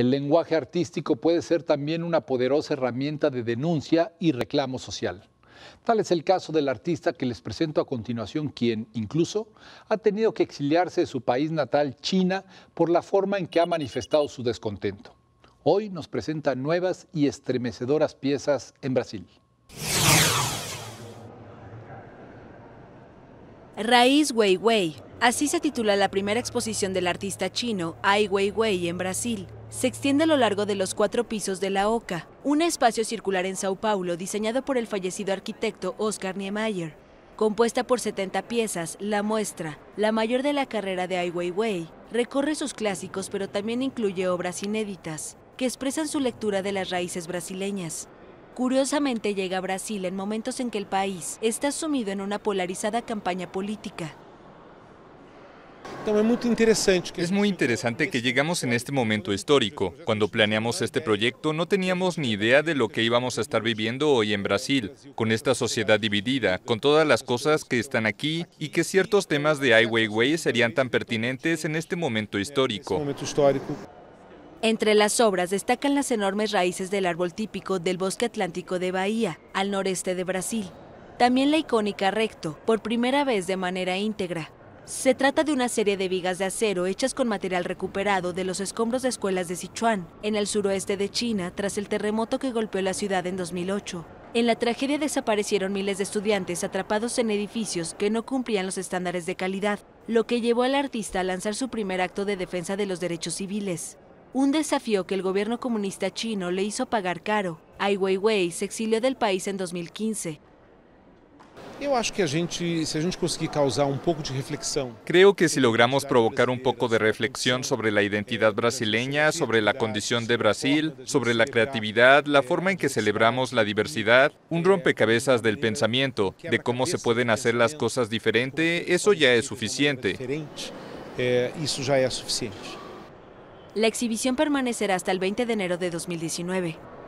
El lenguaje artístico puede ser también una poderosa herramienta de denuncia y reclamo social. Tal es el caso del artista que les presento a continuación, quien incluso ha tenido que exiliarse de su país natal, China, por la forma en que ha manifestado su descontento. Hoy nos presenta nuevas y estremecedoras piezas en Brasil. Raíz Weiwei. Así se titula la primera exposición del artista chino Ai Weiwei en Brasil. Se extiende a lo largo de los cuatro pisos de la OCA, un espacio circular en Sao Paulo diseñado por el fallecido arquitecto Oscar Niemeyer. Compuesta por 70 piezas, la muestra, la mayor de la carrera de Ai Weiwei, recorre sus clásicos pero también incluye obras inéditas que expresan su lectura de las raíces brasileñas. Curiosamente llega a Brasil en momentos en que el país está sumido en una polarizada campaña política. Es muy interesante que llegamos en este momento histórico. Cuando planeamos este proyecto no teníamos ni idea de lo que íbamos a estar viviendo hoy en Brasil, con esta sociedad dividida, con todas las cosas que están aquí y que ciertos temas de Ai Weiwei serían tan pertinentes en este momento histórico. Este entre las obras destacan las enormes raíces del árbol típico del bosque atlántico de Bahía, al noreste de Brasil. También la icónica recto, por primera vez de manera íntegra. Se trata de una serie de vigas de acero hechas con material recuperado de los escombros de escuelas de Sichuan, en el suroeste de China, tras el terremoto que golpeó la ciudad en 2008. En la tragedia desaparecieron miles de estudiantes atrapados en edificios que no cumplían los estándares de calidad, lo que llevó al artista a lanzar su primer acto de defensa de los derechos civiles un desafío que el gobierno comunista chino le hizo pagar caro. Ai Weiwei se exilió del país en 2015. Um Creo que si logramos provocar un poco de reflexión sobre la identidad brasileña, sobre la condición de Brasil, sobre la creatividad, la forma en que celebramos la diversidad, un rompecabezas del pensamiento, de cómo se pueden hacer las cosas diferente, eso ya es suficiente. Eso ya es suficiente. La exhibición permanecerá hasta el 20 de enero de 2019.